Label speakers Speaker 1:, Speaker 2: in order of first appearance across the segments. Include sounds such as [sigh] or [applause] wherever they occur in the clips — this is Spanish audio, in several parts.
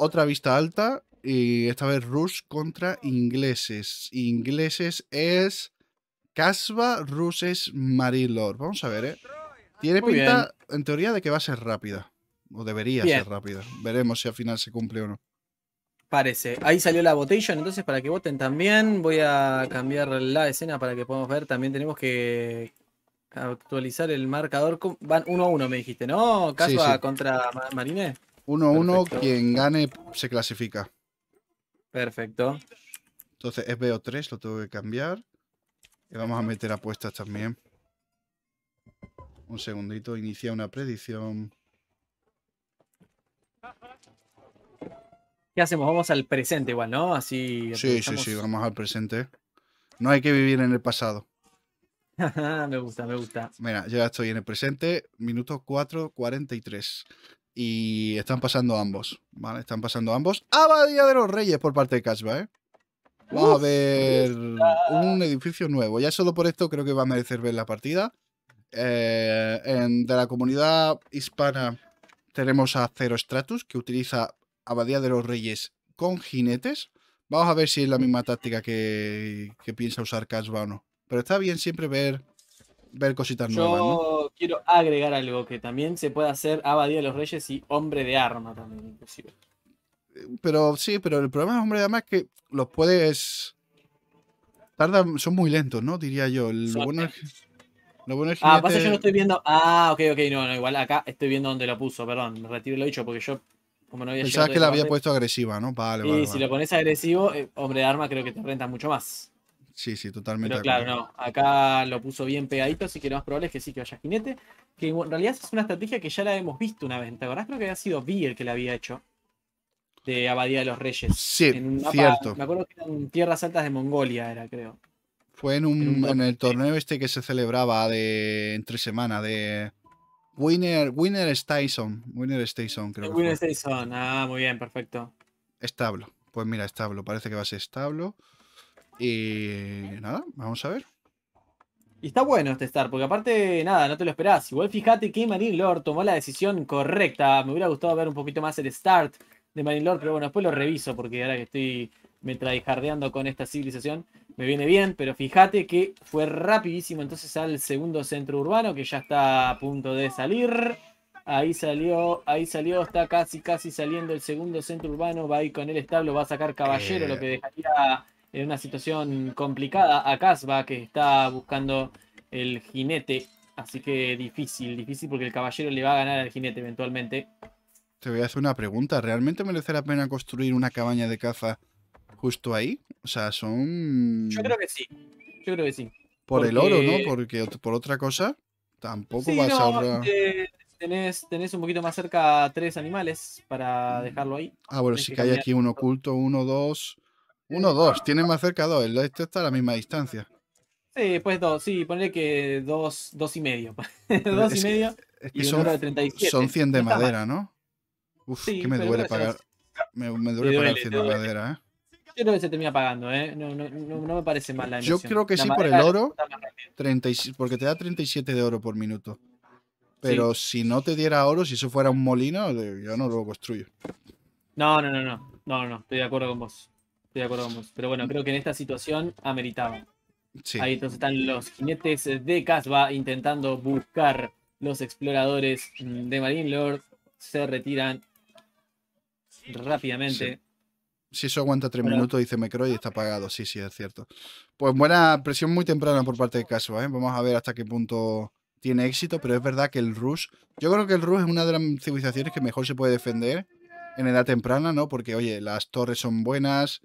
Speaker 1: otra vista alta y esta vez Rus contra ingleses. Ingleses es Casba, Rus es Marilor. Vamos a ver, ¿eh? Tiene pinta, en teoría, de que va a ser rápida. O debería ser rápida. Veremos si al final se
Speaker 2: cumple o no. Parece. Ahí salió la votación. entonces para que voten también. Voy a cambiar la escena para que podamos ver. También tenemos que actualizar el marcador. Van uno a uno, me dijiste, ¿no? Casba contra Marine.
Speaker 1: 1 a quien gane se clasifica.
Speaker 2: Perfecto. Entonces es BO3, lo tengo que
Speaker 1: cambiar. Y vamos a meter apuestas también. Un segundito, inicia una predicción.
Speaker 2: ¿Qué hacemos? Vamos al presente igual, ¿no? Así. Sí, sí, sí, vamos
Speaker 1: al presente. No hay que vivir en el pasado.
Speaker 2: [laughs] me gusta, me gusta.
Speaker 1: Mira, ya estoy en el presente, minuto 4.43. Y están pasando ambos, ¿vale? Están pasando ambos. Abadía ¡Ah, de los Reyes por parte de Casbah! ¿eh? Vamos a ver un edificio nuevo. Ya solo por esto creo que va a merecer ver la partida. Eh, en, de la comunidad hispana tenemos a Zero Stratus, que utiliza Abadía de los Reyes con jinetes. Vamos a ver si es la misma táctica que, piensa usar Casbah o no. Pero está bien siempre ver ver cositas nuevas. Yo
Speaker 2: quiero agregar algo que también se puede hacer Abadía de los Reyes y Hombre de Arma también, inclusive.
Speaker 1: Eh, pero sí, pero el problema de Hombre de Arma es que los puedes. Tardan, son muy lentos, ¿no? Diría yo. Lo bueno, es, lo bueno es que. Ah, pasa yo no
Speaker 2: estoy viendo. Ah, ok, ok, no, no, igual acá estoy viendo donde lo puso, perdón. retiro lo dicho porque yo como no había Pensabas que la había puesto
Speaker 1: agresiva, ¿no? Vale, si lo
Speaker 2: pones agresivo, eh, hombre de arma creo que te renta mucho más. Sí,
Speaker 1: sí, totalmente. Pero claro, no,
Speaker 2: acá lo puso bien pegadito, así que lo más probable es que sí, que vaya jinete. Que en realidad es una estrategia que ya la hemos visto una vez, ¿te acordás? Creo que había sido Vi el que la había hecho. De Abadía de los Reyes. Sí, cierto. Me acuerdo que eran tierras altas de Mongolia, era, creo.
Speaker 1: Fue en, un, en, el torneo este que se celebraba de entre semana, de Winner, Winner Station. Winner Station, creo. Winner
Speaker 2: Station, ah, muy bien,
Speaker 1: perfecto. Establo. Pues mira, establo, parece que va a ser establo. Y
Speaker 2: nada, vamos a ver. Y está bueno este start porque aparte, nada, no te lo esperás. Igual fíjate que Marine Lord tomó la decisión correcta. Me hubiera gustado ver un poquito más el start de Marine Lord, pero bueno, después lo reviso, porque ahora que estoy me traijardeando con esta civilización, me viene bien, pero fíjate que fue rapidísimo entonces al segundo centro urbano, que ya está a punto de salir. Ahí salió, ahí salió, está casi, casi saliendo el segundo centro urbano, va a ir con el establo, va a sacar caballero, lo eh. que dejaría en una situación complicada a Casba, que está buscando el jinete. Así que difícil, difícil porque el caballero le va a ganar al jinete eventualmente.
Speaker 1: Te voy a hacer una pregunta. ¿Realmente merece la pena construir una cabaña de caza justo ahí? O sea, son... Yo creo
Speaker 2: que sí. Yo creo que sí. Por el oro, ¿no?
Speaker 1: Porque por otra cosa tampoco vas a ahorrar...
Speaker 2: Eh, tenés, un poquito más cerca tres animales para mm. dejarlo ahí. Ah, bueno, sí que, hay aquí uno
Speaker 1: oculto, uno, dos, uno, dos, tiene más cerca dos. El este está a la misma distancia.
Speaker 2: Sí, pues dos, sí, ponle que dos, dos y medio. [laughs] dos y medio. y son, de 37. son 100 de madera, ¿no?
Speaker 1: Uf, que me duele pagar. Me, duele, pagar 100 de madera, ¿eh?
Speaker 2: Yo creo que se termina pagando, ¿eh? No, no, no, me parece mal la emisión. Yo creo que sí por el oro,
Speaker 1: porque te da 37 de oro por minuto. Pero si no te diera oro, si eso fuera un molino, yo no lo construyo.
Speaker 2: No, no, no, no, no, no, estoy de acuerdo con vos. Estoy de acuerdo vamos Pero bueno, creo que en esta situación ameritaba. Sí. Ahí entonces están los jinetes de Casba intentando buscar los exploradores mm, de Marine Lord. Se retiran rápidamente.
Speaker 1: Si eso aguanta tres minutos, dice Mecro y está apagado. Sí, sí, es cierto. Pues buena presión muy temprana por parte de Casba. ¿eh? Vamos a ver hasta qué punto tiene éxito, pero es verdad que el Rush. Yo creo que el Rush es una de las civilizaciones que mejor se puede defender en edad temprana, ¿no? Porque, oye, las torres son buenas,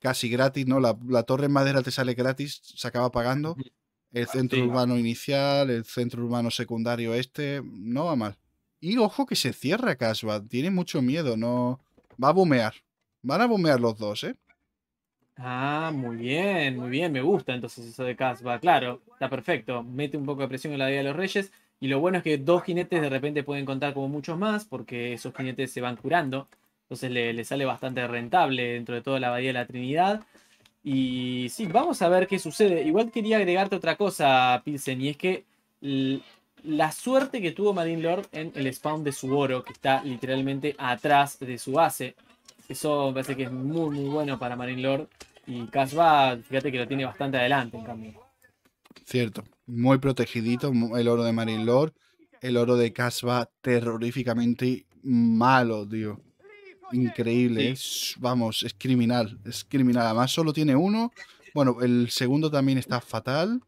Speaker 1: casi gratis, ¿no? La, torre en madera te sale gratis, se acaba pagando. El centro urbano inicial, el centro urbano secundario este, no va mal. Y ojo que se cierra Casbah, tiene mucho miedo, no... Va a bumear. Van a bumear los dos, ¿eh?
Speaker 2: Ah, muy bien, muy bien, me gusta entonces eso de Casbah, claro, está perfecto. Mete un poco de presión en la vida de los reyes. Y lo bueno es que dos jinetes de repente pueden contar como muchos más, porque esos jinetes se van curando. Entonces le, sale bastante rentable dentro de toda la Bahía de la Trinidad. Y sí, vamos a ver qué sucede. Igual quería agregarte otra cosa, Pilsen, y es que la suerte que tuvo Marine Lord en el spawn de su oro, que está literalmente atrás de su base. Eso me parece que es muy, muy bueno para Marine Lord. Y va fíjate que lo tiene bastante adelante, en cambio.
Speaker 1: Cierto, muy protegidito el oro de Marine Lord. El oro de Casba terroríficamente malo, digo increíble. vamos, es criminal. Es criminal. Además, solo tiene uno. Bueno, el segundo también está fatal.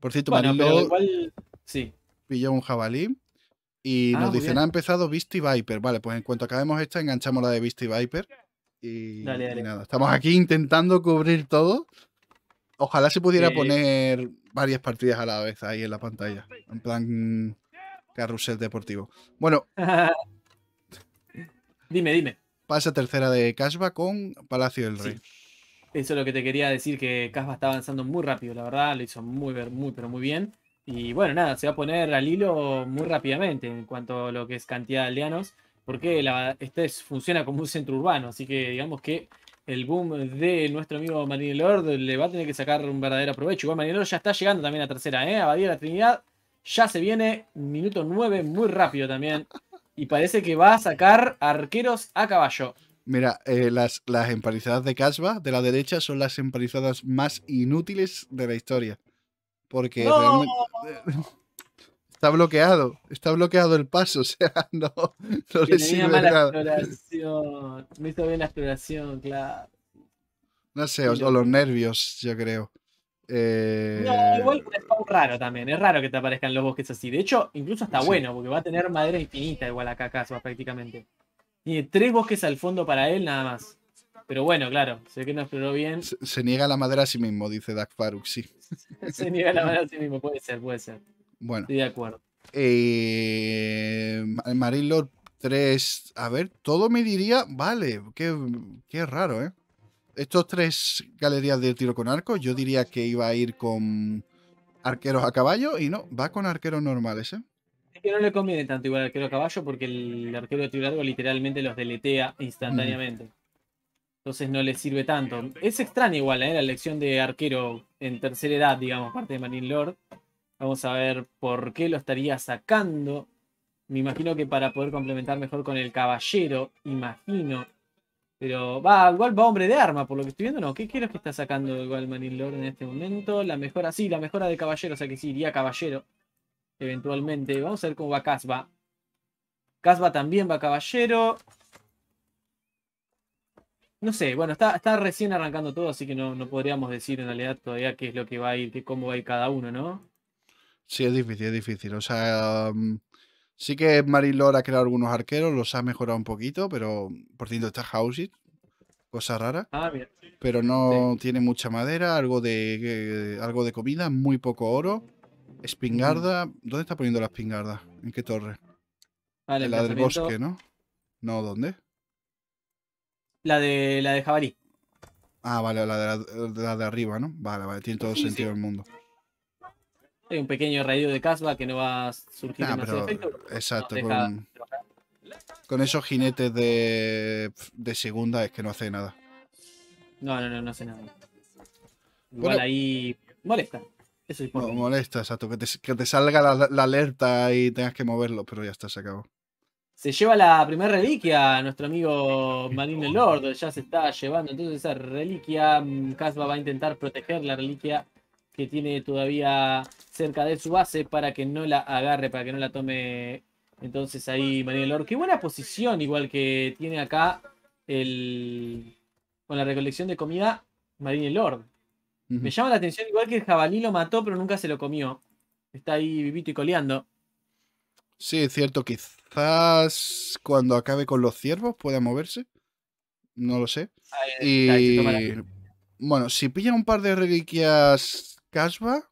Speaker 1: Por cierto, bueno, sí. pilló un jabalí.
Speaker 2: Y ah, nos dicen, ha
Speaker 1: empezado Beastie Viper. Vale, pues en cuanto acabemos esta, enganchamos la de Beastie Viper. Y, nada, estamos aquí intentando cubrir todo. Ojalá se pudiera poner varias partidas a la vez ahí en la pantalla. En plan carrusel deportivo. Bueno, [laughs] Dime, dime. Pasa tercera de Casba con Palacio del Rey.
Speaker 2: Eso es lo que te quería decir, que Casba está avanzando muy rápido, la verdad, lo hizo muy, pero muy bien. Y bueno, nada, se va a poner al hilo muy rápidamente en cuanto a lo que es cantidad de aldeanos, porque este funciona como un centro urbano, así que digamos que el boom de nuestro amigo Marine Lord le va a tener que sacar un verdadero provecho. Igual Marine Lord ya está llegando también a tercera, ¿eh? Abadía de la Trinidad ya se viene, minuto 9, muy rápido también. [laughs] y parece que va a sacar arqueros a caballo.
Speaker 1: Mira, eh, las, las empalizadas de Casba de la derecha son las empalizadas más inútiles de la historia. Porque realmente... Eh, está bloqueado, está bloqueado el paso, [laughs] o sea, no, no le sirve mala
Speaker 2: Exploración. Me hizo bien la exploración, claro.
Speaker 1: No sé, o los nervios, yo creo. Eh, no, igual
Speaker 2: es raro también. Es raro que te aparezcan los bosques así. De hecho, incluso está bueno, porque va a tener madera infinita igual acá prácticamente. Tiene tres bosques al fondo para él nada más. Pero bueno, claro, sé que no exploró bien. Se,
Speaker 1: niega la madera a sí mismo, dice Dak sí.
Speaker 2: [laughs] se niega la [laughs] madera a sí mismo, puede ser, puede ser. Bueno. Estoy de acuerdo.
Speaker 1: Eh, Marilor 3, a ver, todo me diría, vale, qué, qué raro, ¿eh? estos tres galerías de tiro con arco, yo diría que iba a ir con arqueros a caballo y no, va con arqueros normales, ¿eh?
Speaker 2: Es que no le conviene tanto igual arquero a caballo porque el arquero de tiro largo literalmente los deletea instantáneamente. Entonces no le sirve tanto. Es extraña igual, ¿eh? La elección de arquero en tercera edad, digamos, parte de Marine Lord. Vamos a ver por qué lo estaría sacando. Me imagino que para poder complementar mejor con el caballero, imagino. Pero va, igual va hombre de arma, por lo que estoy viendo, ¿no? ¿Qué, quiero que está sacando igual Manil Lord en este momento? La mejora, sí, la mejora de caballero, o sea que sí, iría caballero. Eventualmente. Vamos a ver cómo va Casba. Casba también va caballero. No sé, bueno, está, está recién arrancando todo, así que no, podríamos decir en realidad todavía qué es lo que va a ir, cómo va a ir cada uno, ¿no?
Speaker 1: Sí, es difícil, es difícil. O sea, mm, Sí que Marilor ha creado algunos arqueros, los ha mejorado un poquito, pero por cierto está house cosa rara. Ah, Pero no tiene mucha madera, algo de eh, algo de comida, muy poco oro. Espingarda, ¿dónde está poniendo la espingarda? ¿En qué torre? Ah, la del bosque, ¿no? No, ¿dónde? La de la de jabalí. Ah, vale, la de, la, de arriba, ¿no? Vale, vale, tiene todo sentido el mundo
Speaker 2: un pequeño radio de casva que no va a surgir nah, pero, efecto, Exacto.
Speaker 1: con, esos jinetes de, segunda es que no hace nada.
Speaker 2: No, no, no, no hace nada. Igual ahí molesta.
Speaker 1: Eso es no, molesta, exacto. Que te, salga la,
Speaker 2: alerta y tengas que moverlo, pero ya está, se acabó. Se lleva la primera reliquia nuestro amigo Marine Lord, ya se está llevando entonces esa reliquia. Mm, Casba va a intentar proteger la reliquia que tiene todavía cerca de su base para que no la agarre, para que no la tome. Entonces ahí Marine Lord... Qué buena posición, igual que tiene acá el con la recolección de comida Marine Lord. Me llama la atención, igual que el jabalí lo mató, pero nunca se lo comió. Está ahí vivito y coleando.
Speaker 1: Sí, es cierto. Quizás cuando acabe con los ciervos pueda moverse. No lo sé. y bueno, si pilla un par de reliquias Casba,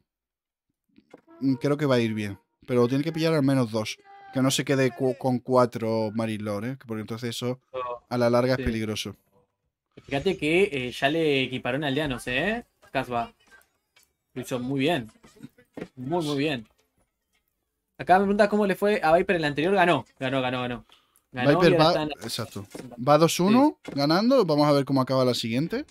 Speaker 1: mm, creo que va a ir bien. Pero tiene que pillar al menos dos. Que no se quede con cuatro Marilor, ¿eh? porque entonces eso oh, a la larga es peligroso.
Speaker 2: Fíjate que eh, ya le equiparon aldeanos, ¿eh? Casba. Lo hizo muy bien. Muy, muy bien. Acá me preguntas cómo le fue a Viper en el anterior. Ganó, ganó, ganó, ganó. ganó Viper va, exacto.
Speaker 1: va 2-1 ganando. Vamos a ver cómo acaba la siguiente.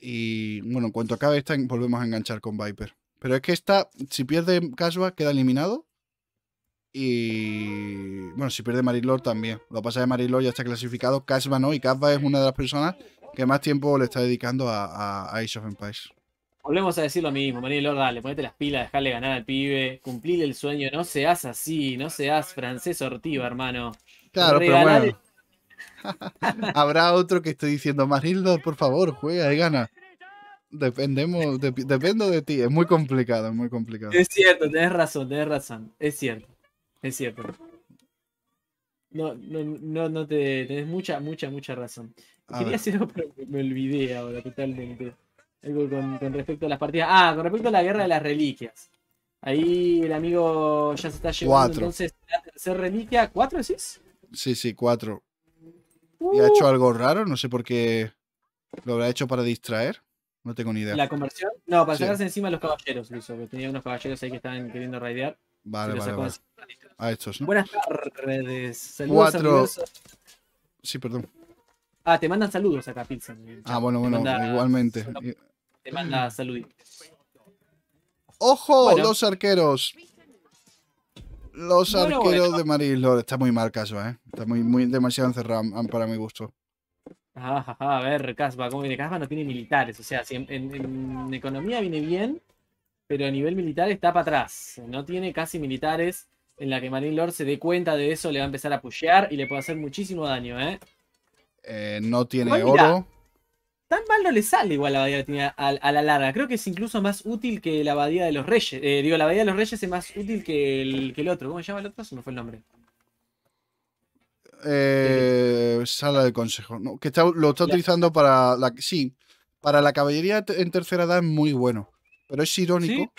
Speaker 1: Y bueno, en cuanto acabe esta, volvemos a enganchar con Viper. Pero es que esta, si pierde Casua, queda eliminado. Y bueno, si pierde Marilor también. Lo pasa de Marilor ya está clasificado. Casva no, y Casva es una de las personas que más tiempo le está dedicando a, a, of Empires.
Speaker 2: Volvemos a decir lo mismo, Marilor, dale, ponete las pilas, dejarle ganar al pibe, cumplir el sueño, no seas así, no seas francés ortiva, hermano. Claro, pero bueno.
Speaker 1: [laughs] Habrá otro que esté diciendo, Marildo, por favor, juega y gana. Dependemos, dependo de ti. Es muy complicado, es muy complicado. Es
Speaker 2: cierto, tenés razón, tenés razón. Es cierto, es cierto. No, no, no, no te, tenés mucha, mucha, mucha razón. Quería hacer algo, pero me olvidé ahora totalmente. Algo con, respecto a las partidas. Ah, con respecto a la guerra de las reliquias. Ahí el amigo ya se está llevando entonces ¿se reliquia. ¿Cuatro decís?
Speaker 1: Sí, sí, cuatro. Y ha hecho uh. algo raro, no sé por qué lo habrá hecho para distraer. No tengo ni idea. ¿La conversión? No, para sacarse
Speaker 2: encima a los caballeros, Luis, tenía unos caballeros ahí que estaban queriendo raidear. Vale, vale,
Speaker 1: A estos, Buenas tardes. Saludos. Cuatro. Sí, perdón.
Speaker 2: Ah, te mandan saludos acá, Pizza. Ah, bueno, bueno, igualmente. Te manda saluditos.
Speaker 1: ¡Ojo! Dos arqueros.
Speaker 2: Los arqueros
Speaker 1: de Lord, Está muy mal caso ¿eh? Está muy, demasiado encerrado para mi gusto.
Speaker 2: Ah, a ver, Casba, ¿cómo viene? Casba no tiene militares, o sea, en, economía viene bien, pero a nivel militar está para atrás. No tiene casi militares en la que Marine Lord se dé cuenta de eso, le va a empezar a pushear y le puede hacer muchísimo daño, ¿eh? eh
Speaker 1: no tiene oro
Speaker 2: tan mal no le sale igual la Abadía a, la larga. Creo que es incluso más útil que la Abadía de los Reyes. Eh, digo, la Abadía de los Reyes es más útil que el, otro. ¿Cómo se llama el otro? Se me fue el nombre.
Speaker 1: Eh, sala de consejo. Que lo está utilizando para la. Sí, para la caballería en tercera edad es muy bueno. Pero es irónico.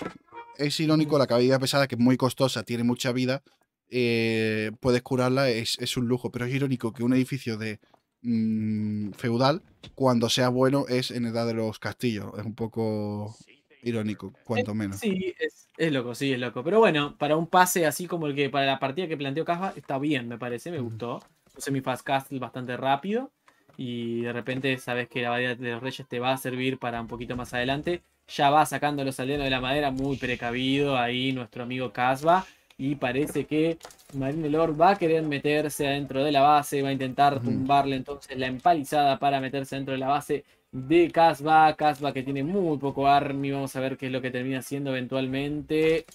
Speaker 1: Es irónico la caballería pesada, que es muy costosa, tiene mucha vida. Eh, puedes curarla, es, un lujo. Pero es irónico que un edificio de Mm, feudal, cuando sea bueno es en edad de los castillos. Es un poco irónico, eh, cuanto menos. Sí,
Speaker 2: es, loco, sí, es loco. Pero bueno, para un pase así como el que para la partida que planteó Casba, está bien, me parece, me gustó. un mi fast castle bastante rápido y de repente sabes que la variedad de los reyes te va a servir para un poquito más adelante. Ya va sacando los aldeanos de la madera, muy precavido ahí nuestro amigo Casba y parece que Marine Lord va a querer meterse adentro de la base, va a intentar tumbarle entonces la empalizada para meterse dentro de la base de Casba. Casba que tiene muy poco army, vamos a ver qué es lo que termina haciendo eventualmente.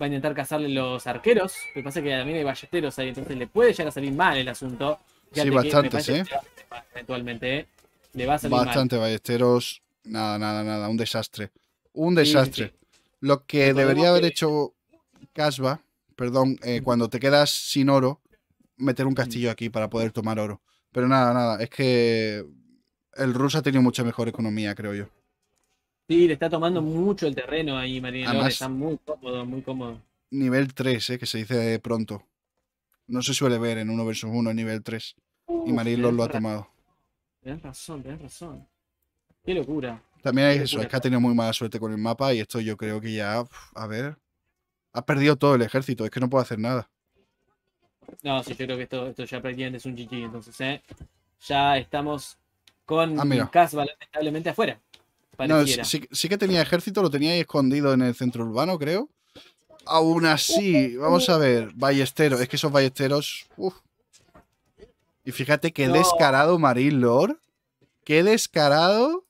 Speaker 2: Va a intentar cazarle los arqueros, lo que pasa es que también hay ballesteros ahí, entonces le puede llegar a salir mal el asunto. sí, bastante, ¿eh? Eventualmente, ¿eh? le va a salir Bastante
Speaker 1: ballesteros, nada, nada, nada, un desastre. Un desastre. Lo que debería haber hecho Casba perdón, eh, cuando te quedas sin oro, meter un castillo aquí para poder tomar oro. Pero nada, nada, es que el ruso ha tenido mucha mejor economía, creo yo.
Speaker 2: Sí, le está tomando mucho el terreno ahí, Marino. Está muy cómodo, muy cómodo.
Speaker 1: Nivel 3, eh, que se dice pronto. No se suele ver en 1 vs 1 nivel 3.
Speaker 2: y Marino lo ha tomado. Tienes razón, tienes razón. Qué locura.
Speaker 1: También hay eso, es que ha tenido muy mala suerte con el mapa y esto yo creo que ya, a ver, ha perdido todo el ejército, es que no puede hacer nada.
Speaker 2: No, sí, yo creo que esto, ya prácticamente es un GG, entonces ¿eh? ya estamos con ah, los lamentablemente afuera.
Speaker 1: sí, que tenía ejército, lo tenía escondido en el centro urbano, creo. Aún así, uh, uh, uh, vamos a ver, ballesteros, es que esos ballesteros... Y fíjate qué descarado Marín qué descarado,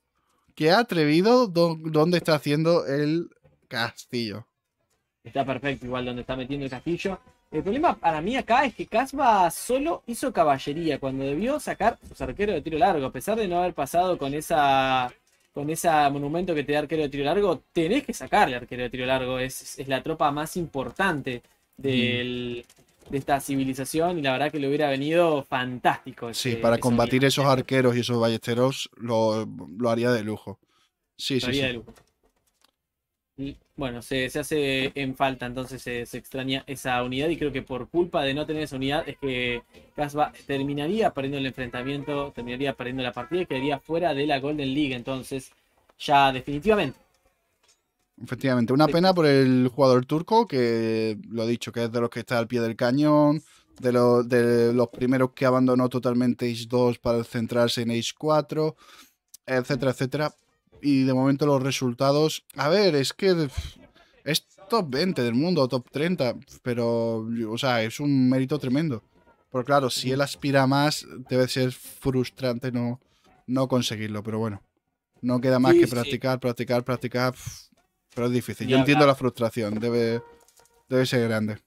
Speaker 1: qué atrevido
Speaker 2: dónde está haciendo el castillo. Está perfecto, igual donde está metiendo el castillo. El problema para mí acá es que Casba solo hizo caballería cuando debió sacar sus arqueros de tiro largo. A pesar de no haber pasado con esa con ese monumento que te da arquero de tiro largo, tenés que sacarle arquero de tiro largo. Es, es la tropa más importante de esta civilización y la verdad que le hubiera venido fantástico. sí, para combatir
Speaker 1: esos arqueros y esos ballesteros lo, haría de lujo. Sí, sí, sí.
Speaker 2: Bueno, se, hace en falta, entonces se, extraña esa unidad y creo que por culpa de no tener esa unidad es que Casba terminaría perdiendo el enfrentamiento, terminaría perdiendo la partida y quedaría fuera de la Golden League, entonces ya definitivamente.
Speaker 1: Efectivamente, una pena por el jugador turco, que lo he dicho, que es de los que está al pie del cañón, de, los de los primeros que abandonó totalmente Age 2 para centrarse en Age 4, etcétera, etcétera y de momento los resultados. A ver, es que es top 20 del mundo, top 30. Pero, o sea, es un mérito tremendo. Pero claro, si él aspira más, debe ser frustrante no, no conseguirlo. Pero bueno, no queda más que practicar, practicar, practicar. Pero es difícil. Yo entiendo la frustración. Debe, debe ser grande.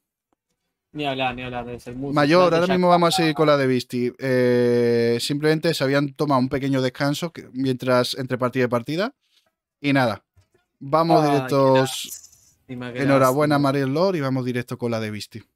Speaker 2: Ni hablar, ni hablar, de Mayor, ahora mismo
Speaker 1: vamos a seguir con la de Visti. Eh, simplemente se habían tomado un pequeño descanso mientras entre partida y partida. Y nada, vamos directos.
Speaker 2: Enhorabuena,
Speaker 1: Mariel Lord, y vamos directo con la de Visti.